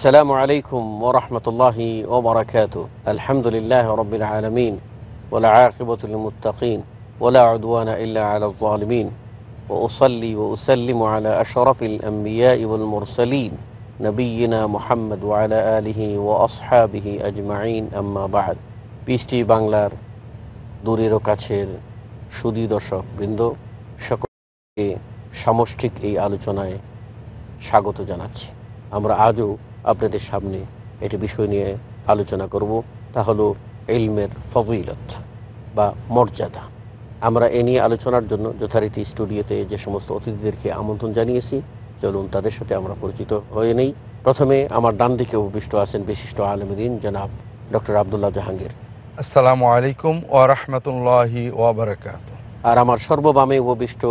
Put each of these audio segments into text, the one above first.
السلام عليكم ورحمة الله وبركاته الحمد لله رب العالمين والعاقبة للمتقين ولا عدوان إلا على الظالمين وأصلي وأسلم على أشرف الأنبياء والمرسلين نبينا محمد وعلى آله وأصحابه أجمعين أما بعد পিস্টি বাংলার দূরেরও কাছের সুদী দর্শক বৃন্দ সকলকে সামষ্টিক এই আলোচনায় স্বাগত جناتش امر آجو আপনাদের সামনে একটি বিষয় নিয়ে আলোচনা করব তা হলো এলমের ফজিলত বা মর্যাদা আমরা এ নিয়ে আলোচনার জন্য যথারীতি স্টুডিওতে যে সমস্ত অতিথিদেরকে আমন্ত্রণ জানিয়েছি চলুন তাদের সাথে আমরা পরিচিত হয়ে নেই প্রথমে আমার ডান দিকে উপবিষ্ট আছেন বিশিষ্ট দিন জনাব ডক্টর আবদুল্লাহ জাহাঙ্গীর আসসালামু আলাইকুম ও রহমতুল্লাহি আর আমার সর্ববামে উপবিষ্ট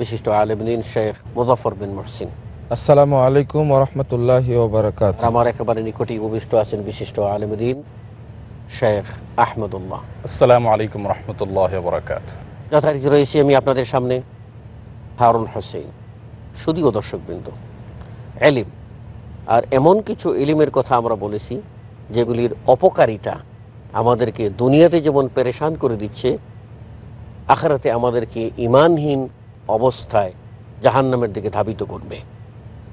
বিশিষ্ট আলমদিন শেখ মুজাফর বিন মরসিন আসসালামু আলাইকুম ওরহমতুল্লাহ আমার একেবারে নিকটেই উপবিষ্ট আছেন বিশিষ্ট আলমদিন শেখ আহমদুল্লাহ আসসালামু আলাইকুম রহমতুল্লাহ যথারীতি রয়েছি আমি আপনাদের সামনে হারুন হোসেন শুধুও দর্শকবৃন্দ এলিম আর এমন কিছু এলিমের কথা আমরা বলেছি যেগুলির অপকারিতা আমাদেরকে দুনিয়াতে যেমন পেরেশান করে দিচ্ছে আখারাতে আমাদেরকে ইমানহীন অবস্থায় জাহান্নামের দিকে ধাবিত করবে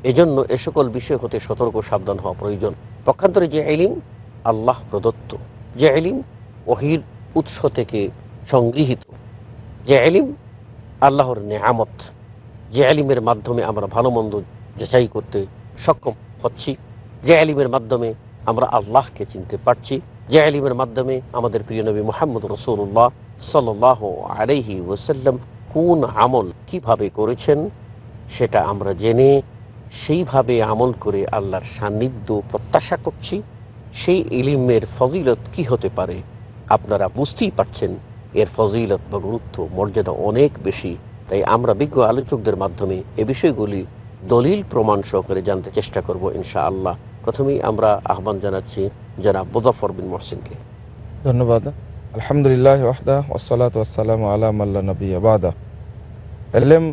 এজন্য এ সকল বিষয় হতে সতর্ক সাবধান হওয়া প্রয়োজন পক্ষান্তরে যে এলিম আল্লাহ প্রদত্ত যে এলিম ওহির উৎস থেকে সংগৃহীত যে এলিম আল্লাহর নেয়ামত যে এলিমের মাধ্যমে আমরা ভালো মন্দ যাচাই করতে সক্ষম হচ্ছি যে এলিমের মাধ্যমে আমরা আল্লাহকে চিনতে পারছি যে এলিমের মাধ্যমে আমাদের প্রিয় নবী মোহাম্মদ রসুল্লাহ সাল্লাহ আলহি ওসাল্লাম কোন আমল কিভাবে করেছেন সেটা আমরা জেনে সেইভাবে আমল করে আল্লাহর সান্নিধ্য প্রত্যাশা করছি সেই ইলিমের ফজিলত কি হতে পারে আপনারা বুঝতেই পারছেন এর ফজিলত বা গুরুত্ব মর্যাদা অনেক বেশি তাই আমরা বিজ্ঞ আলোচকদের মাধ্যমে এ বিষয়গুলি দলিল প্রমাণ সহকারে জানতে চেষ্টা করব ইনশা আল্লাহ প্রথমেই আমরা আহ্বান জানাচ্ছি যারা মুজাফর বিন মহসিনকে ধন্যবাদ আলহামদুলিল্লাহ ওয়াহদা ওসালাত ওয়াসালাম আলাম আল্লাহ নবী আবাদা এলএম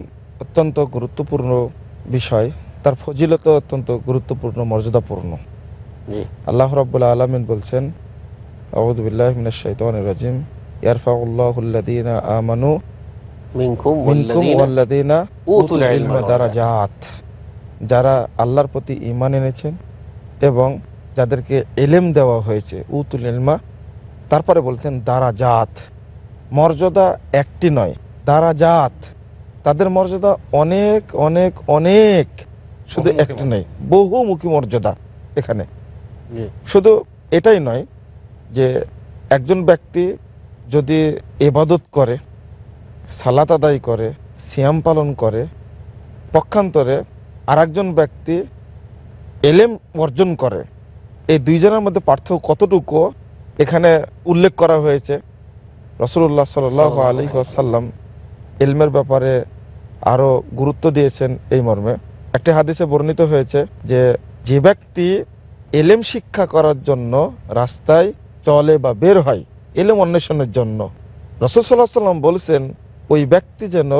অত্যন্ত গুরুত্বপূর্ণ বিষয় তার ফজিলত অত্যন্ত গুরুত্বপূর্ণ মর্যাদাপূর্ণ আল্লাহ রাবুল্লাহ আলমিন বলছেন আমানু যারা আল্লাহর প্রতি ইমান এনেছেন এবং যাদেরকে এলেম দেওয়া হয়েছে উতুল ইলমা তারপরে বলতেন দারা জাত মর্যাদা একটি নয় দারা জাত তাদের মর্যাদা অনেক অনেক অনেক শুধু একটা নেই বহুমুখী মর্যাদা এখানে শুধু এটাই নয় যে একজন ব্যক্তি যদি এবাদত করে সালাত আদায় করে সিয়াম পালন করে পক্ষান্তরে আর ব্যক্তি এলেম অর্জন করে এই দুইজনের মধ্যে পার্থক্য কতটুকু এখানে উল্লেখ করা হয়েছে রসুল্লাহ সাল আলী আসাল্লাম এলমের ব্যাপারে আরও গুরুত্ব দিয়েছেন এই মর্মে একটি হাদিসে বর্ণিত হয়েছে যে যে ব্যক্তি এলেম শিক্ষা করার জন্য রাস্তায় চলে বা বের হয় এলেম অন্বেষণের জন্য রসদাল্লাহ সাল্লাম বলছেন ওই ব্যক্তি যেন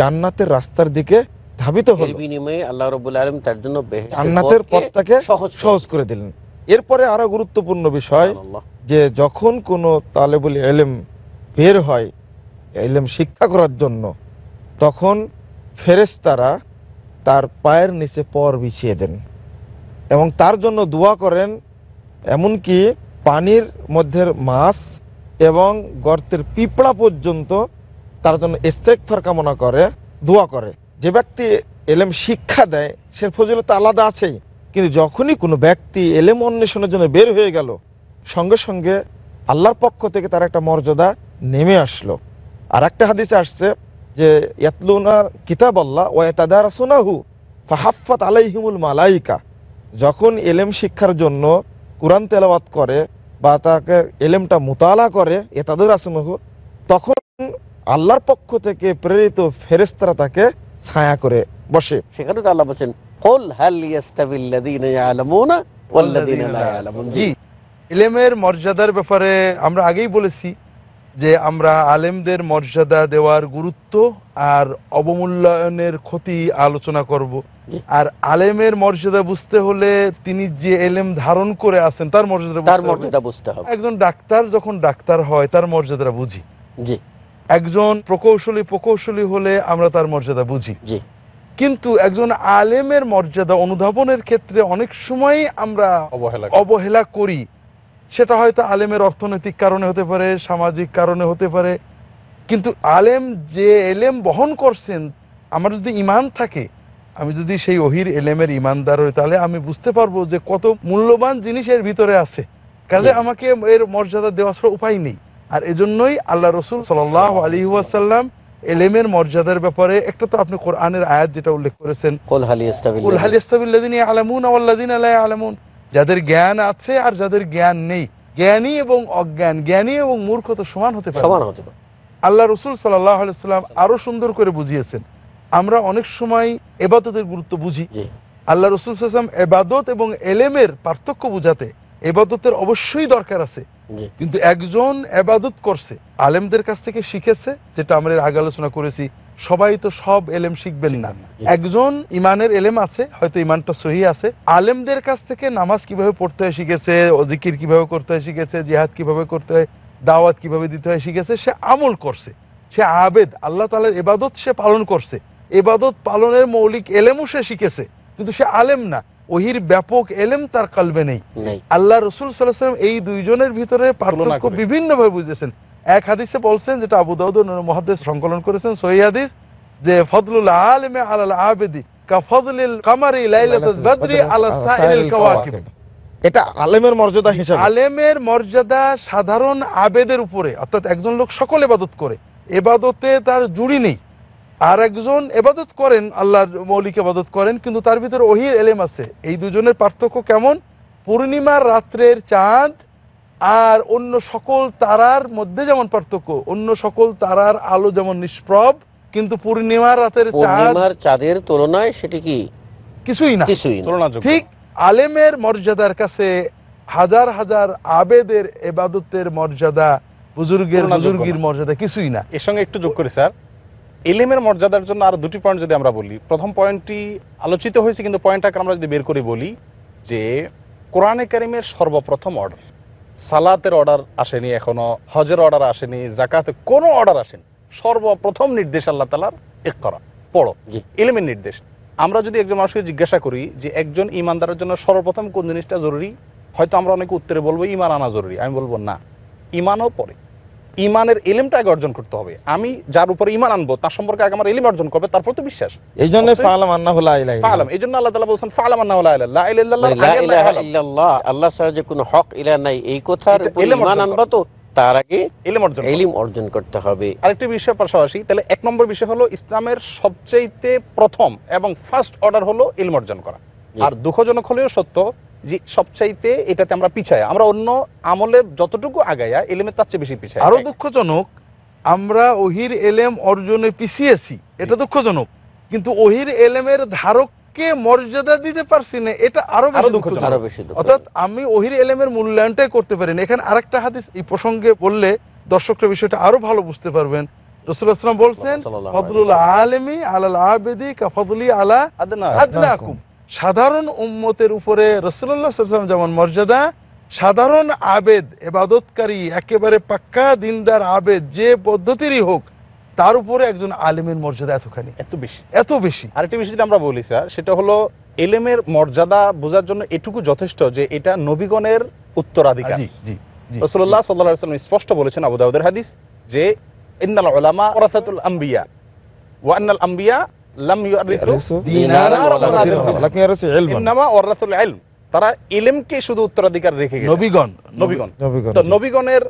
জান্নাতের রাস্তার দিকে ধাবিত হল বিনিময়ে আল্লাহ রবুল আলম তার জন্য জান্নাতের পথটাকে সহজ করে দিলেন এরপরে আরো গুরুত্বপূর্ণ বিষয় যে যখন কোনো তালেবুল এলেম বের হয় এলেম শিক্ষা করার জন্য তখন ফেরেস্তারা তার পায়ের নিচে পর বিছিয়ে দেন এবং তার জন্য দোয়া করেন এমনকি পানির মধ্যে মাছ এবং গর্তের পিঁপড়া পর্যন্ত তার জন্য ইস্তেকফার কামনা করে দোয়া করে যে ব্যক্তি এলেম শিক্ষা দেয় সে ফজিলত আলাদা আছেই কিন্তু যখনই কোনো ব্যক্তি এলেম অন্বেষণের জন্য বের হয়ে গেল সঙ্গে সঙ্গে আল্লাহর পক্ষ থেকে তার একটা মর্যাদা নেমে আসলো আর একটা হাদিসে আসছে যে ইয়াতলুনা কিতাব আল্লাহ ও সোনাহু ফাহাফাত আলাইহিমুল মালাইকা যখন এলেম শিক্ষার জন্য কোরআন তেলাবাত করে বা তাকে এলেমটা মোতালা করে এতাদুর আসনহু তখন আল্লাহর পক্ষ থেকে প্রেরিত ফেরেস্তারা তাকে ছায়া করে বসে সেখানে তো আল্লাহ বলছেন কল হাল ইয়াস্তাবিল্লাযীনা ইয়ালামুনা ওয়াল্লাযীনা লা ইয়ালামুন জি ইলমের মর্যাদার ব্যাপারে আমরা আগেই বলেছি যে আমরা আলেমদের মর্যাদা দেওয়ার গুরুত্ব আর অবমূল্যায়নের ক্ষতি আলোচনা করব আর আলেমের মর্যাদা বুঝতে হলে তিনি যে এলেম ধারণ করে আছেন তার মর্যাদা তার মর্যাদা বুঝতে হবে একজন ডাক্তার যখন ডাক্তার হয় তার মর্যাদা বুঝি জি একজন প্রকৌশলী প্রকৌশলী হলে আমরা তার মর্যাদা বুঝি জি কিন্তু একজন আলেমের মর্যাদা অনুধাবনের ক্ষেত্রে অনেক সময় আমরা অবহেলা করি সেটা হয়তো আলেমের অর্থনৈতিক কারণে হতে পারে সামাজিক কারণে হতে পারে কিন্তু আলেম যে এলেম বহন করছেন আমার যদি ইমান থাকে আমি যদি সেই অহির এলেমের ইমানদার হই তাহলে আমি বুঝতে পারবো যে কত মূল্যবান জিনিস এর ভিতরে আছে কাজে আমাকে এর মর্যাদা দেওয়া ছাড়া উপায় নেই আর এজন্যই আল্লাহ রসুল সাল আলী ওয়াসাল্লাম এলেমের মর্যাদার ব্যাপারে একটা তো আপনি কোরআনের আয়াত যেটা উল্লেখ করেছেন আলামুন আলামুন যাদের জ্ঞান আছে আর যাদের জ্ঞান নেই জ্ঞানী এবং অজ্ঞান জ্ঞানী এবং মূর্খ তো সমান হতে পারে সমান হতে পারে আল্লাহ রসুল সাল্লাহ সাল্লাম আরো সুন্দর করে বুঝিয়েছেন আমরা অনেক সময় এবাদতের গুরুত্ব বুঝি আল্লাহ রসুল সাল্লাম এবাদত এবং এলেমের পার্থক্য বুঝাতে এবাদতের অবশ্যই দরকার আছে কিন্তু একজন এবাদত করছে আলেমদের কাছ থেকে শিখেছে যেটা আমরা আগে আলোচনা করেছি সবাই তো সব এলেম শিখবেন না একজন ইমানের এলেম আছে হয়তো ইমানটা সহি আছে আলেমদের কাছ থেকে নামাজ কিভাবে পড়তে হয় শিখেছে অজিকির কিভাবে করতে হয় শিখেছে জিহাদ কিভাবে করতে হয় দাওয়াত কিভাবে দিতে হয় শিখেছে সে আমল করছে সে আবেদ আল্লাহ তালের এবাদত সে পালন করছে এবাদত পালনের মৌলিক এলেমও সে শিখেছে কিন্তু সে আলেম না ওহির ব্যাপক এলেম তার কালবে নেই আল্লাহ রসুল সাল্লাহ এই দুইজনের ভিতরে পার্থক্য বিভিন্ন ভাবে বুঝেছেন এক হাদিসে বলছেন যেটা আবু দাউদ মহাদেশ সংকলন করেছেন সহি হাদিস যে ফজলুল আলমে আলাল আবেদি আবেদের উপরে অর্থাৎ একজন লোক সকল এবাদত করে এবাদতে তার জুড়ি নেই আর একজন এবাদত করেন আল্লাহর মৌলিক করেন কিন্তু তার ভিতরে ওহির এলেম আছে এই দুজনের পার্থক্য কেমন পূর্ণিমার রাত্রের চাঁদ আর অন্য সকল তারার মধ্যে যেমন পার্থক্য অন্য সকল তারার আলো যেমন নিষ্প্রভ কিন্তু পূর্ণিমার রাতের পূর্ণিমার চাঁদের তুলনায় সেটি কি কিছুই না কিছুই ঠিক আলেমের মর্যাদার কাছে হাজার হাজার আবেদের এবাদতের মর্যাদা বুজুর্গের বুজুর্গির মর্যাদা কিছুই না এর সঙ্গে একটু যোগ করি স্যার এলেমের মর্যাদার জন্য আরো দুটি পয়েন্ট যদি আমরা বলি প্রথম পয়েন্টটি আলোচিত হয়েছে কিন্তু পয়েন্টটাকে আমরা যদি বের করে বলি যে কোরআনে কারিমের সর্বপ্রথম অর্ডার সালাতের অর্ডার আসেনি এখনো হজের অর্ডার আসেনি জাকাতে কোনো অর্ডার আসেনি সর্বপ্রথম নির্দেশ আল্লাহ তালার এক করা পড়ো ইলেমের নির্দেশ আমরা যদি একজন মানুষকে জিজ্ঞাসা করি যে একজন ইমানদারের জন্য সর্বপ্রথম কোন জিনিসটা জরুরি হয়তো আমরা অনেকে উত্তরে বলবো ইমান আনা জরুরি আমি বলবো না ইমানও পরে ইমানের এলিমটা আগে অর্জন করতে হবে আমি যার উপরে ইমান আনবো তার সম্পর্কে আগে আমার এলিম অর্জন করবে তারপর তো বিশ্বাস এই জন্য ফালাম ফালাম এই জন্য আল্লাহ তালা বলছেন ফালাম আল্লাহ আল্লাহ ছাড়া যে কোনো হক ইলা নাই এই কথার ইমান আনবো তো তার আগে এলিম অর্জন এলিম অর্জন করতে হবে আরেকটি বিষয় পাশাপাশি তাহলে এক নম্বর বিষয় হলো ইসলামের সবচেয়েতে প্রথম এবং ফার্স্ট অর্ডার হলো ইলম অর্জন করা আর দুঃখজনক হলেও সত্য যে সবচাইতে এটাতে আমরা পিছায় আমরা অন্য আমলে যতটুকু আগায়া এলেমে তার চেয়ে বেশি পিছায় আরো দুঃখজনক আমরা ওহির এলেম অর্জনে পিছিয়েছি এটা দুঃখজনক কিন্তু ওহির এলেমের ধারক কে মর্যাদা দিতে পারছি না এটা আরো আরো বেশি অর্থাৎ আমি ওহির এলেমের মূল্যায়নটাই করতে পারি না এখানে আরেকটা হাদিস এই প্রসঙ্গে বললে দর্শকরা বিষয়টা আরো ভালো বুঝতে পারবেন রসুল আসলাম বলছেন ফদরুল আলমী আলাল আবেদি ফদলি আলা আদনাকুম সাধারণ উম্মতের উপরে রসুল্লাহ সাল্লাম যেমন মর্যাদা সাধারণ আবেদ এবাদতকারী একেবারে পাক্কা দিনদার আবেদ যে পদ্ধতিরই হোক তার উপরে একজন আলেমের মর্যাদা এতখানি এত বেশি এত বেশি আরেকটি বিষয় যদি আমরা বলি স্যার সেটা হলো এলেমের মর্যাদা বোঝার জন্য এটুকু যথেষ্ট যে এটা নবীগণের উত্তরাধিকার রসুল্লাহ সাল্লাহাম স্পষ্ট বলেছেন আবুদাউদের হাদিস যে ইন্নাল আলামা ওরাসাতুল আম্বিয়া ওয়ান্নাল আম্বিয়া لم دينارا ولا درهما لكن يرثوا علما انما ورثوا العلم ترى علم কে শুধু উত্তরাধিকার রেখে গেছে নবীগণ নবীগণ তো নবীগণের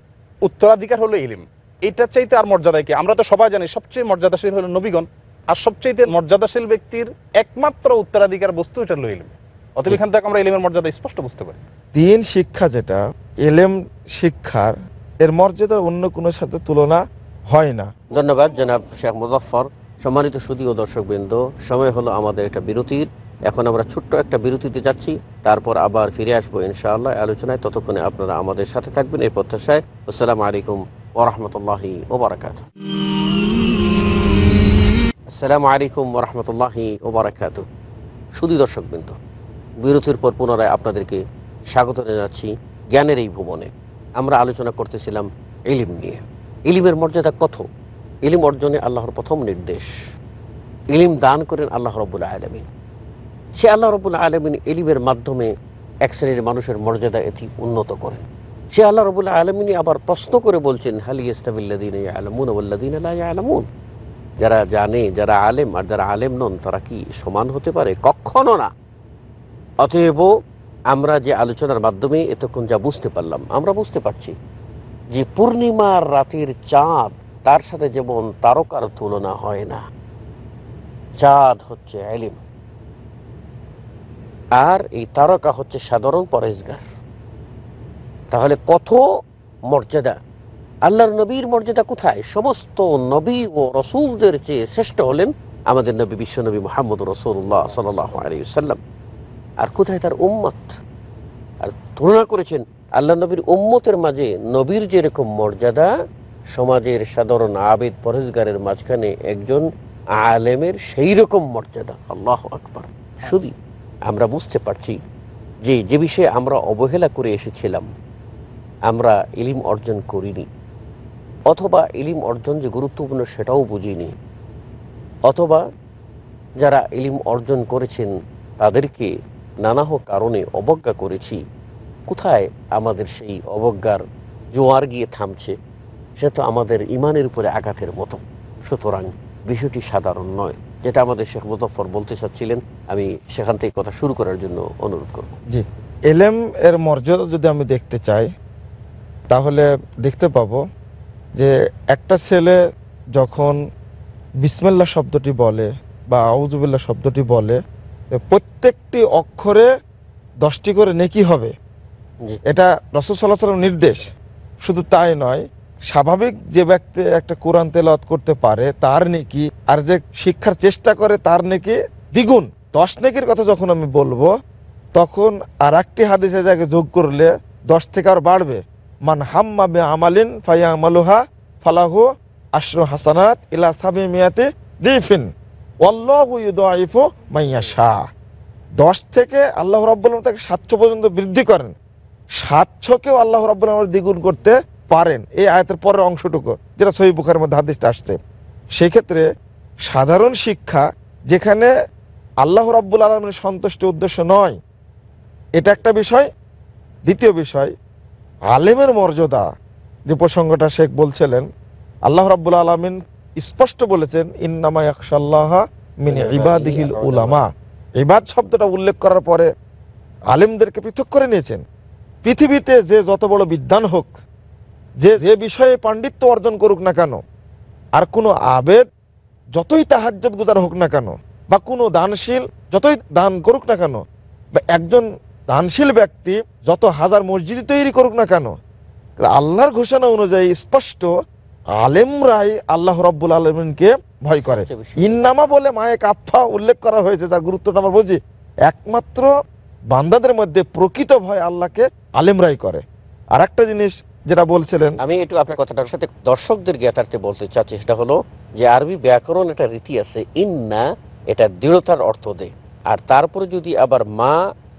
উত্তরাধিকার হলো ইলম এটা চাইতে আর মর্যাদা কি আমরা তো সবাই জানি সবচেয়ে মর্যাদাশীল হলো নবীগণ আর সবচেয়ে মর্যাদাশীল ব্যক্তির একমাত্র উত্তরাধিকার বস্তু এটা হলো ইলম অতএব এখান থেকে আমরা ইলমের মর্যাদা স্পষ্ট বুঝতে পারি দিন শিক্ষা যেটা ইলম শিক্ষার এর মর্যাদা অন্য কোনো সাথে তুলনা হয় না ধন্যবাদ জনাব শেখ মুজাফফর সম্মানিত সুদী ও দর্শকবৃন্দ সময় হলো আমাদের একটা বিরতির এখন আমরা ছোট্ট একটা বিরতিতে যাচ্ছি তারপর আবার ফিরে আসবো ইনশাআল্লাহ আলোচনায় ততক্ষণে আপনারা আমাদের সাথে থাকবেন এই প্রত্যাশায় আসসালাম আলাইকুম ওরহমতুল্লাহ ওবরাকাত আসসালাম আলাইকুম ওরহমতুল্লাহ ওবরাকাত সুদী দর্শকবৃন্দ বিরতির পর পুনরায় আপনাদেরকে স্বাগত জানাচ্ছি জ্ঞানের এই ভুবনে আমরা আলোচনা করতেছিলাম ইলিম নিয়ে ইলিমের মর্যাদা কত ইলিম অর্জনে আল্লাহর প্রথম নির্দেশ ইলিম দান করেন আল্লাহ রবুল্লা আলমিন সে আল্লাহ রবুল্লা আলমিন ইলিমের মাধ্যমে এক শ্রেণীর মানুষের মর্যাদা এটি উন্নত করেন সে আল্লাহ রবুল্লা আলমিনী আবার প্রশ্ন করে বলছেন হালি ইস্তাবিল্লাদিন আলমুন আল্লাদিন আলমুন যারা জানে যারা আলেম আর যারা আলেম নন তারা কি সমান হতে পারে কখনো না অতএব আমরা যে আলোচনার মাধ্যমে এতক্ষণ যা বুঝতে পারলাম আমরা বুঝতে পারছি যে পূর্ণিমার রাতের চাঁদ তার সাথে যেমন তারকার তুলনা হয় না চাঁদ হচ্ছে এলিম আর এই তারকা হচ্ছে সাধারণ পরেজগার তাহলে কত মর্যাদা আল্লাহর নবীর মর্যাদা কোথায় সমস্ত নবী ও রসুলদের চেয়ে শ্রেষ্ঠ হলেন আমাদের নবী বিশ্বনবী মোহাম্মদ রসুল্লাহ সাল্লাম আর কোথায় তার উম্মত আর তুলনা করেছেন আল্লাহ নবীর উম্মতের মাঝে নবীর যেরকম মর্যাদা সমাজের সাধারণ আবেদ পরেজগারের মাঝখানে একজন আলেমের সেই রকম মর্যাদা আল্লাহ আকবর শুধু আমরা বুঝতে পারছি যে যে বিষয়ে আমরা অবহেলা করে এসেছিলাম আমরা ইলিম অর্জন করিনি অথবা ইলিম অর্জন যে গুরুত্বপূর্ণ সেটাও বুঝিনি অথবা যারা ইলিম অর্জন করেছেন তাদেরকে নানাহ কারণে অবজ্ঞা করেছি কোথায় আমাদের সেই অবজ্ঞার জোয়ার গিয়ে থামছে সে তো আমাদের ইমানের উপরে আঘাতের মতো সুতরাং বিষয়টি সাধারণ নয় যেটা আমাদের শেখ মুজফর বলতে চাচ্ছিলেন আমি সেখান থেকে কথা শুরু করার জন্য অনুরোধ করব জি এলেম এর মর্যাদা যদি আমি দেখতে চাই তাহলে দেখতে পাব যে একটা ছেলে যখন বিসমেল্লা শব্দটি বলে বা আউজুবিল্লা শব্দটি বলে প্রত্যেকটি অক্ষরে দশটি করে নেকি হবে এটা রসদ সাল্লাহ সাল্লাম নির্দেশ শুধু তাই নয় স্বাভাবিক যে ব্যক্তি একটা কোরআন তেলাওয়াত করতে পারে তার নেকি আর যে শিক্ষার চেষ্টা করে তার নেকি দ্বিগুণ দশ নেকির কথা যখন আমি বলবো তখন আর একটি হাদিসে যাকে যোগ করলে দশ থেকে আর বাড়বে মান হাম্মা বে আমালিন ফাইয়া আমালুহা ফালাহু আশরু হাসানাত ইলা সাবি মিয়াতে দিফিন ওয়াল্লাহু মাইয়া শাহ দশ থেকে আল্লাহ রব্বুল তাকে সাতশো পর্যন্ত বৃদ্ধি করেন সাতশোকেও আল্লাহ রব্বুল দ্বিগুণ করতে পারেন এই আয়াতের পরের অংশটুকু যেটা সহি বুখারের মধ্যে হাদিসটা আসছে সেক্ষেত্রে সাধারণ শিক্ষা যেখানে আল্লাহ রাব্বুল আলমের সন্তুষ্টি উদ্দেশ্য নয় এটা একটা বিষয় দ্বিতীয় বিষয় আলেমের মর্যাদা যে প্রসঙ্গটা শেখ বলছিলেন আল্লাহ রাব্বুল আলমিন স্পষ্ট বলেছেন ইন্নামা ইয়াকশাল্লাহ মিনি ইবাদিহিল উলামা শব্দটা উল্লেখ করার পরে আলেমদেরকে পৃথক করে নিয়েছেন পৃথিবীতে যে যত বড় বিদ্যান হোক যে যে বিষয়ে পাণ্ডিত্য অর্জন করুক না কেন আর কোনো আবেদ যতই তাহাজ্জত গুজার হোক না কেন বা কোনো দানশীল যতই দান করুক না কেন বা একজন দানশীল ব্যক্তি যত হাজার মসজিদ তৈরি করুক না কেন আল্লাহর ঘোষণা অনুযায়ী স্পষ্ট আলেমরাই আল্লাহ রব্বুল আলমিনকে ভয় করে ইন্নামা বলে মায়ে কাপ্পা উল্লেখ করা হয়েছে যার গুরুত্বটা আমরা বুঝি একমাত্র বান্দাদের মধ্যে প্রকৃত ভয় আল্লাহকে আলেম রায় করে আর একটা জিনিস যেটা বলছিলেন আমি একটু আপনার কথাটার সাথে দর্শকদের জ্ঞাতার্থে বলতে চাচ্ছি সেটা হলো যে আরবি ব্যাকরণ এটা রীতি আছে ইন্না এটা দৃঢ়তার অর্থ দেয় আর তারপরে যদি আবার মা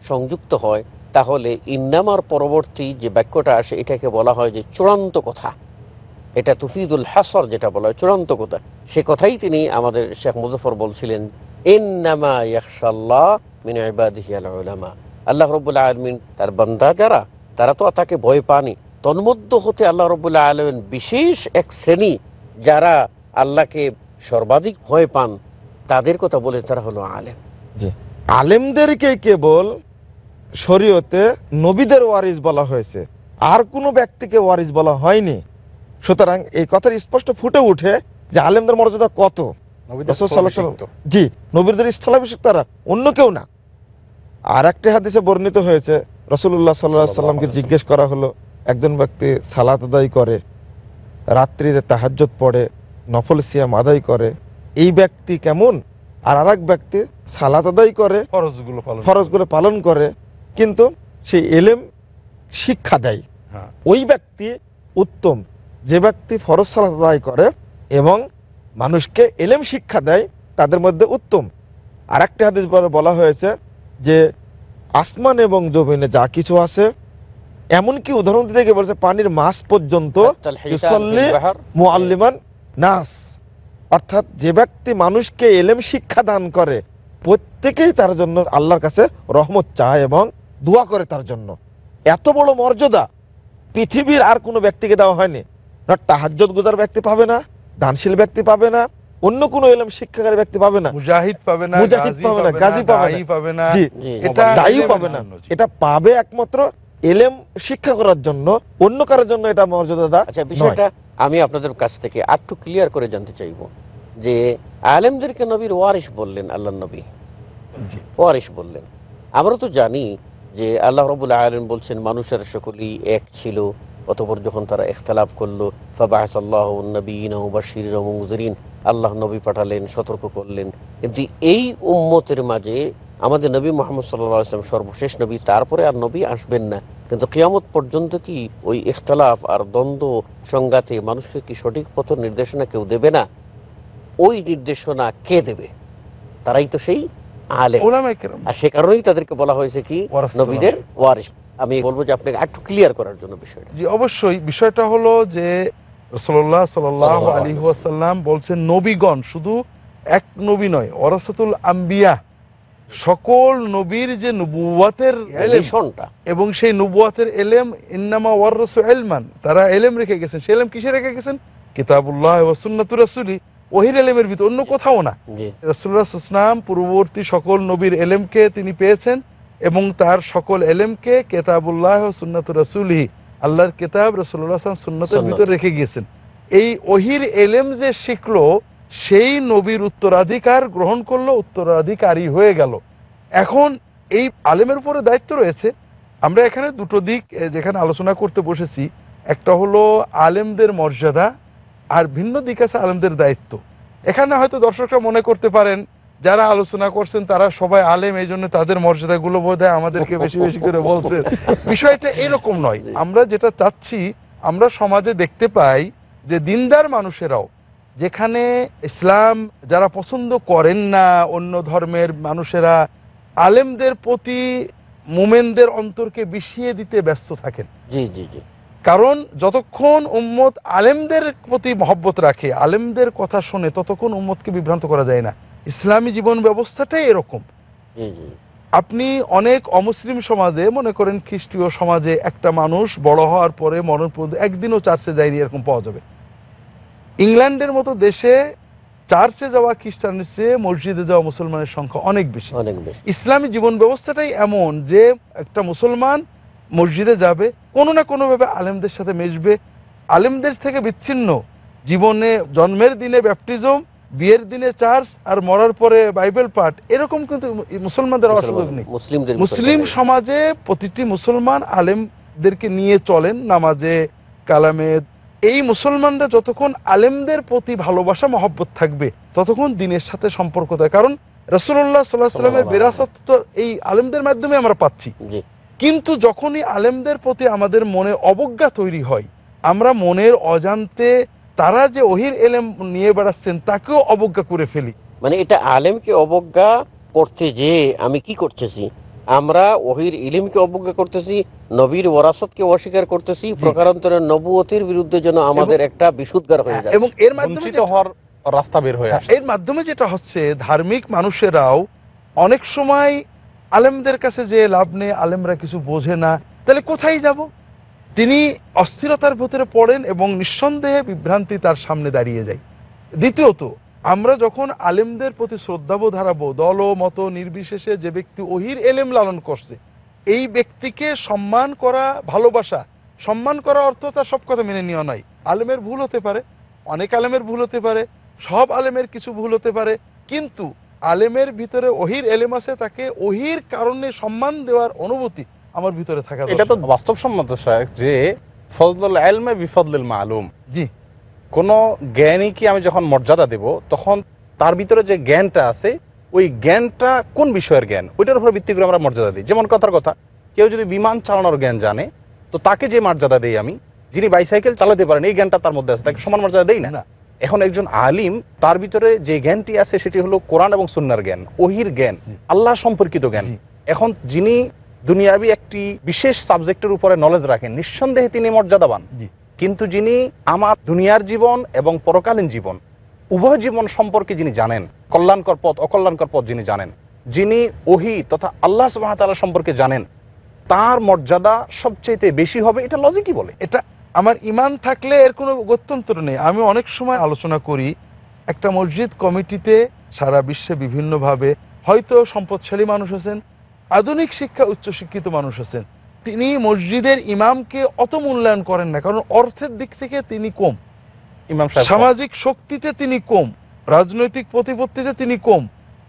সংযুক্ত হয় তাহলে ইন্নামার পরবর্তী যে বাক্যটা আসে এটাকে বলা হয় যে চূড়ান্ত কথা এটা তুফিদুল হাসর যেটা বলা হয় চূড়ান্ত কথা সে কথাই তিনি আমাদের শেখ মুজফর বলছিলেন ইন্নামা আল্লাহ রবুল্লা আলমিন তার বান্দা যারা তারা তো তাকে ভয় পানি তন্মধ্য হতে আল্লাহ রবুল্লাহ আলমেন বিশেষ এক শ্রেণী যারা আল্লাহকে সর্বাধিক ভয় পান তাদের কথা বলে তারা হলো আলেম আলেমদেরকে কেবল শরীয়তে নবীদের ওয়ারিস বলা হয়েছে আর কোনো ব্যক্তিকে ওয়ারিস বলা হয়নি সুতরাং এই কথার স্পষ্ট ফুটে উঠে যে আলেমদের মর্যাদা কত জি নবীদের স্থলাভিষেক তারা অন্য কেউ না আর একটি হাদিসে বর্ণিত হয়েছে রসুল্লাহ সাল্লাহ সাল্লামকে জিজ্ঞেস করা হলো একজন ব্যক্তি সালাত আদায় করে রাত্রিতে তাহাজ্জত পড়ে নফল সিয়াম আদায় করে এই ব্যক্তি কেমন আর আর ব্যক্তি সালাত আদায় করে ফরজগুলো ফরজগুলো পালন করে কিন্তু সেই এলেম শিক্ষা দেয় হ্যাঁ। ওই ব্যক্তি উত্তম যে ব্যক্তি ফরজ সালাত আদায় করে এবং মানুষকে এলেম শিক্ষা দেয় তাদের মধ্যে উত্তম আর একটি হাদিস বলা হয়েছে যে আসমান এবং জমিনে যা কিছু আছে এমনকি উদাহরণ দিতে গিয়ে বলছে পানির মাস পর্যন্ত আচ্ছা, নাস অর্থাৎ যে ব্যক্তি মানুষকে এলেম শিক্ষা দান করে প্রত্যেকেই তার জন্য আল্লাহর কাছে রহমত চায় এবং দোয়া করে তার জন্য এত বড় মর্যাদা পৃথিবীর আর কোনো ব্যক্তিকে দেওয়া হয়নি না তাহাজ্জত গুজার ব্যক্তি পাবে না দানশীল ব্যক্তি পাবে না অন্য কোন এলম শিক্ষাকারী ব্যক্তি পাবে না মুজাহিদ পাবে না মুজাহিদ পাবে না গাজী পাবে না পাবে না এটা দায়ী পাবে না এটা পাবে একমাত্র এলেম শিক্ষা করার জন্য অন্য কারোর জন্য এটা মর্যাদা আচ্ছা বিষয়টা আমি আপনাদের কাছ থেকে আরটু ক্লিয়ার করে জানতে চাইব যে আলেমদেরকে নবীর ওয়ারিস বললেন আল্লাহ নবী ওয়ারিস বললেন আমরা তো জানি যে আল্লাহ রবুল্লা আলম বলছেন মানুষের সকলেই এক ছিল অতপর যখন তারা এখতালাফ করলো আল্লাহ নবী পাঠালেন সতর্ক করলেন কিন্তু এই উম্মতের মাঝে আমাদের নবী মোহাম্মদ সাল্লাম সর্বশেষ নবী তারপরে আর নবী আসবেন না কিন্তু কিয়ামত পর্যন্ত কি ওই ইখতলাফ আর দ্বন্দ্ব সংঘাতে মানুষকে কি সঠিক পথ নির্দেশনা কেউ দেবে না ওই নির্দেশনা কে দেবে তারাই তো সেই আলে আর সে কারণেই তাদেরকে বলা হয়েছে কি নবীদের ওয়ারিস আমি বলবো যে আপনাকে একটু ক্লিয়ার করার জন্য বিষয়টা জি অবশ্যই বিষয়টা হলো যে রসল্লাহ সাল্লাহ আলী ওয়াসাল্লাম বলছেন নবীগণ শুধু এক নবী নয় অরসাতুল আম্বিয়া সকল নবীর যে নবুয়াতের এবং সেই নবুয়াতের এলেম ইন্নামা ওয়ারস এলমান তারা এলেম রেখে গেছেন সে এলেম কিসে রেখে গেছেন কিতাবুল্লাহ সুন্নাতুর রাসুলি ওহির এলেমের ভিতর অন্য কোথাও না রসুল্লাহাম পূর্ববর্তী সকল নবীর এলেমকে তিনি পেয়েছেন এবং তার সকল এলেমকে কেতাবুল্লাহ সুন্নাতুর রাসুলি আল্লাহর কেতাব রসুল্লাহ সুন্নাতের ভিতর রেখে গিয়েছেন এই ওহির এলেম যে শিখলো সেই নবীর উত্তরাধিকার গ্রহণ করলো উত্তরাধিকারী হয়ে গেল এখন এই আলেমের উপরে দায়িত্ব রয়েছে আমরা এখানে দুটো দিক যেখানে আলোচনা করতে বসেছি একটা হলো আলেমদের মর্যাদা আর ভিন্ন দিক আছে আলেমদের দায়িত্ব এখানে হয়তো দর্শকরা মনে করতে পারেন যারা আলোচনা করছেন তারা সবাই আলেম এই জন্য তাদের মর্যাদাগুলো বোধ হয় আমাদেরকে বেশি বেশি করে বলছেন বিষয়টা এরকম নয় আমরা যেটা চাচ্ছি আমরা সমাজে দেখতে পাই যে দিনদার মানুষেরাও যেখানে ইসলাম যারা পছন্দ করেন না অন্য ধর্মের মানুষেরা আলেমদের প্রতি মোমেনদের অন্তরকে বিষিয়ে দিতে ব্যস্ত থাকেন জি জি জি কারণ যতক্ষণ উম্মত আলেমদের প্রতি মহব্বত রাখে আলেমদের কথা শোনে ততক্ষণ উম্মতকে বিভ্রান্ত করা যায় না ইসলামী জীবন ব্যবস্থাটাই এরকম আপনি অনেক অমুসলিম সমাজে মনে করেন খ্রিস্টীয় সমাজে একটা মানুষ বড় হওয়ার পরে মরণ পর্যন্ত একদিনও চার্চে যায়নি এরকম পাওয়া যাবে ইংল্যান্ডের মতো দেশে চার্চে যাওয়া খ্রিস্টানের চেয়ে মসজিদে যাওয়া মুসলমানের সংখ্যা অনেক বেশি অনেক বেশি ইসলামী জীবন ব্যবস্থাটাই এমন যে একটা মুসলমান মসজিদে যাবে কোনো না কোনোভাবে আলেমদের সাথে মেশবে আলেমদের থেকে বিচ্ছিন্ন জীবনে জন্মের দিনে ব্যাপটিজম বিয়ের দিনে চার্চ আর মরার পরে বাইবেল পাঠ এরকম কিন্তু মুসলমানদের অসুযোগ নেই মুসলিম সমাজে প্রতিটি মুসলমান আলেমদেরকে নিয়ে চলেন নামাজে কালামে এই মুসলমানরা যতক্ষণ আলেমদের প্রতি ভালোবাসা মহব্বত থাকবে ততক্ষণ দিনের সাথে সম্পর্ক থাকে কারণ রসুল্লাহ সাল্লাহ সাল্লামের বেরাসত তো এই আলেমদের মাধ্যমে আমরা পাচ্ছি কিন্তু যখনই আলেমদের প্রতি আমাদের মনে অবজ্ঞা তৈরি হয় আমরা মনের অজান্তে তারা যে অহির এলেম নিয়ে বেড়াচ্ছেন তাকেও অবজ্ঞা করে ফেলি মানে এটা আলেমকে অবজ্ঞা করতে যে আমি কি করতেছি আমরা ওহির ইলিমকে অবজ্ঞা করতেছি নবীর ওরাসতকে অস্বীকার করতেছি প্রকারান্তরের নবুয়তির বিরুদ্ধে যেন আমাদের একটা বিশুদ্ধার হয়ে যায় এবং এর মাধ্যমে রাস্তা বের হয়ে হ্যাঁ, এর মাধ্যমে যেটা হচ্ছে ধার্মিক মানুষেরাও অনেক সময় আলেমদের কাছে যে লাভ নেই আলেমরা কিছু বোঝে না তাহলে কোথায় যাব তিনি অস্থিরতার ভেতরে পড়েন এবং নিঃসন্দেহে বিভ্রান্তি তার সামনে দাঁড়িয়ে যায় দ্বিতীয়ত আমরা যখন আলেমদের প্রতি শ্রদ্ধাবোধ হারাবো দল মত নির্বিশেষে যে ব্যক্তি ওহির এলেম লালন করছে এই ব্যক্তিকে সম্মান করা ভালোবাসা সম্মান করা অর্থ তার সব কথা মেনে নেওয়া নাই আলেমের ভুল হতে পারে অনেক আলেমের ভুল হতে পারে সব আলেমের কিছু ভুল হতে পারে কিন্তু আলেমের ভিতরে ওহির এলেম আছে তাকে ওহির কারণে সম্মান দেওয়ার অনুভূতি আমার ভিতরে থাকা এটা তো বাস্তবসম্মত যে ফজলুল আলমে বিফদলুল মালুম জি কোনো জ্ঞানীকে আমি যখন মর্যাদা দেব তখন তার ভিতরে যে জ্ঞানটা আছে ওই জ্ঞানটা কোন বিষয়ের জ্ঞান ওইটার উপর ভিত্তি করে আমরা মর্যাদা দিই যেমন কথার কথা কেউ যদি বিমান চালানোর জ্ঞান জানে তো তাকে যে মর্যাদা দেই আমি যিনি বাইসাইকেল চালাতে পারেন এই জ্ঞানটা তার মধ্যে আছে তাকে সমান মর্যাদা দেই না না এখন একজন আলিম তার ভিতরে যে জ্ঞানটি আছে সেটি হলো কোরআন এবং সুন্নার জ্ঞান ওহির জ্ঞান আল্লাহ সম্পর্কিত জ্ঞান এখন যিনি দুনিয়াবি একটি বিশেষ সাবজেক্টের উপরে নলেজ রাখেন নিঃসন্দেহে তিনি মর্যাদাবান কিন্তু যিনি আমার দুনিয়ার জীবন এবং পরকালীন জীবন উভয় জীবন সম্পর্কে যিনি জানেন কল্যাণকর পথ অকল্যাণকর পথ যিনি জানেন যিনি ওহি তথা আল্লাহ সুবাহতালা সম্পর্কে জানেন তার মর্যাদা সবচেয়ে বেশি হবে এটা লজিকই বলে এটা আমার ইমান থাকলে এর কোনো গত্যন্তর নেই আমি অনেক সময় আলোচনা করি একটা মসজিদ কমিটিতে সারা বিশ্বে বিভিন্নভাবে হয়তো সম্পদশালী মানুষ আছেন আধুনিক শিক্ষা উচ্চশিক্ষিত মানুষ আছেন তিনি মসজিদের ইমামকে অত মূল্যায়ন করেন না কারণ অর্থের দিক থেকে তিনি কম ইমাম সামাজিক শক্তিতে তিনি কম রাজনৈতিক প্রতিপত্তিতে তিনি কম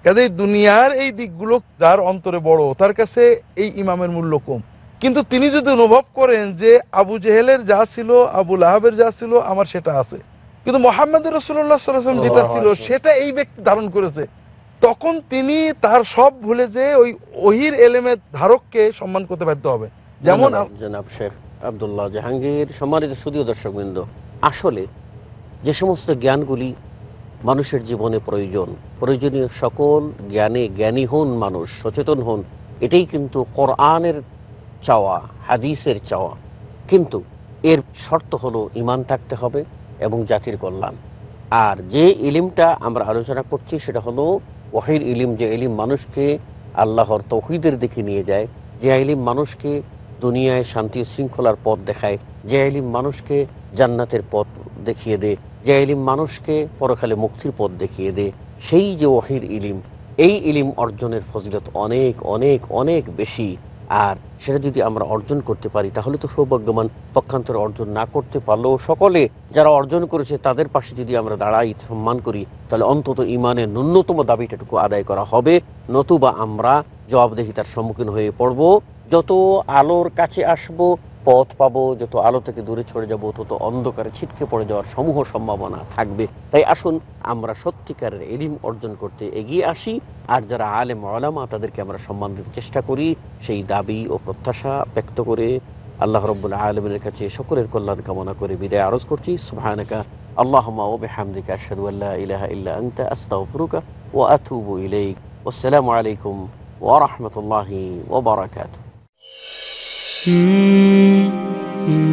কাজে দুনিয়ার এই দিকগুলো যার অন্তরে বড় তার কাছে এই ইমামের মূল্য কম কিন্তু তিনি যদি অনুভব করেন যে আবু জেহেলের যা ছিল আবু লাহাবের যা ছিল আমার সেটা আছে কিন্তু মোহাম্মদ রসুল্লাহাম যেটা ছিল হ্যাঁ, সেটা এই ব্যক্তি ধারণ করেছে তখন তিনি তার সব ভুলে যে ওই ওহির এলেমের ধারককে সম্মান করতে বাধ্য হবে যেমন জনাব শেখ আবদুল্লাহ জাহাঙ্গীর সম্মানিত সুদীয় দর্শক বৃন্দ আসলে যে সমস্ত জ্ঞানগুলি মানুষের জীবনে প্রয়োজন প্রয়োজনীয় সকল জ্ঞানে জ্ঞানী হন মানুষ সচেতন হন এটাই কিন্তু কোরআনের চাওয়া হাদিসের চাওয়া কিন্তু এর শর্ত হলো ইমান থাকতে হবে এবং জাতির কল্যাণ আর যে ইলিমটা আমরা আলোচনা করছি সেটা হলো ওয়াহির ইলিম যে ইলিম মানুষকে আল্লাহর তৌহিদের দিকে নিয়ে যায় যে ইলিম মানুষকে দুনিয়ায় শান্তি শৃঙ্খলার পথ দেখায় জাহেলিম মানুষকে জান্নাতের পথ দেখিয়ে দে জাহেলিম মানুষকে পরকালে মুক্তির পথ দেখিয়ে দে সেই যে ওহির ইলিম এই ইলিম অর্জনের ফজিলত অনেক অনেক অনেক বেশি আর সেটা যদি আমরা অর্জন করতে পারি তাহলে তো সৌভাগ্যমান পক্ষান্তর অর্জন না করতে পারলেও সকলে যারা অর্জন করেছে তাদের পাশে যদি আমরা দাঁড়াই সম্মান করি তাহলে অন্তত ইমানের ন্যূনতম দাবিটাটুকু আদায় করা হবে নতুবা আমরা জবাবদেহিতার সম্মুখীন হয়ে পড়ব যত আলোর কাছে আসব পথ পাবো যত আলো থেকে দূরে ছড়ে যাব তত অন্ধকারে ছিটকে পড়ে যাওয়ার সমূহ সম্ভাবনা থাকবে তাই আসুন আমরা সত্যিকারের এলিম অর্জন করতে এগিয়ে আসি আর যারা আলে আলামা তাদেরকে আমরা সম্মান দিতে চেষ্টা করি সেই দাবি ও প্রত্যাশা ব্যক্ত করে আল্লাহ রব্বুল্লাহ আলমের কাছে সকলের কল্যাণ কামনা করে বিদায় আরজ করছি সুভায়নাকা আল্লাহমা ও বেহামদিকা আশাদু আল্লাহ ইলাহা ইল্লা আন্তা আসসালামু আলাইকুম ওয়া রাহমাতুল্লাহি ওয়া Mm-hmm.